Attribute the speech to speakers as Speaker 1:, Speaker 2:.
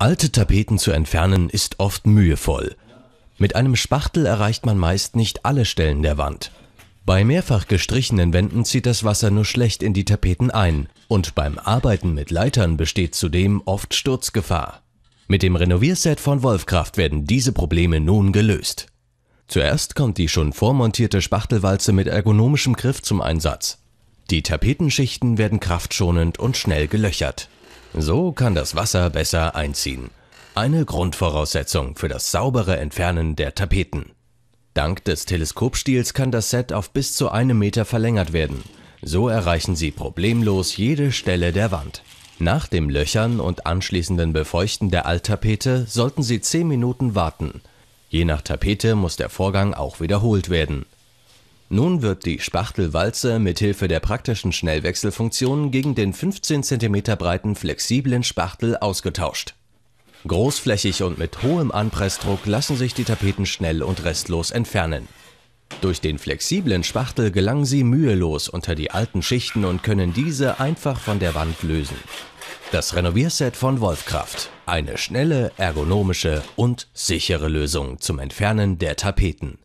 Speaker 1: Alte Tapeten zu entfernen ist oft mühevoll. Mit einem Spachtel erreicht man meist nicht alle Stellen der Wand. Bei mehrfach gestrichenen Wänden zieht das Wasser nur schlecht in die Tapeten ein und beim Arbeiten mit Leitern besteht zudem oft Sturzgefahr. Mit dem Renovierset von Wolfkraft werden diese Probleme nun gelöst. Zuerst kommt die schon vormontierte Spachtelwalze mit ergonomischem Griff zum Einsatz. Die Tapetenschichten werden kraftschonend und schnell gelöchert. So kann das Wasser besser einziehen. Eine Grundvoraussetzung für das saubere Entfernen der Tapeten. Dank des Teleskopstils kann das Set auf bis zu einem Meter verlängert werden. So erreichen Sie problemlos jede Stelle der Wand. Nach dem Löchern und anschließenden Befeuchten der Alttapete sollten Sie 10 Minuten warten. Je nach Tapete muss der Vorgang auch wiederholt werden. Nun wird die Spachtelwalze mithilfe der praktischen Schnellwechselfunktion gegen den 15 cm breiten flexiblen Spachtel ausgetauscht. Großflächig und mit hohem Anpressdruck lassen sich die Tapeten schnell und restlos entfernen. Durch den flexiblen Spachtel gelangen sie mühelos unter die alten Schichten und können diese einfach von der Wand lösen. Das Renovierset von Wolfkraft. Eine schnelle, ergonomische und sichere Lösung zum Entfernen der Tapeten.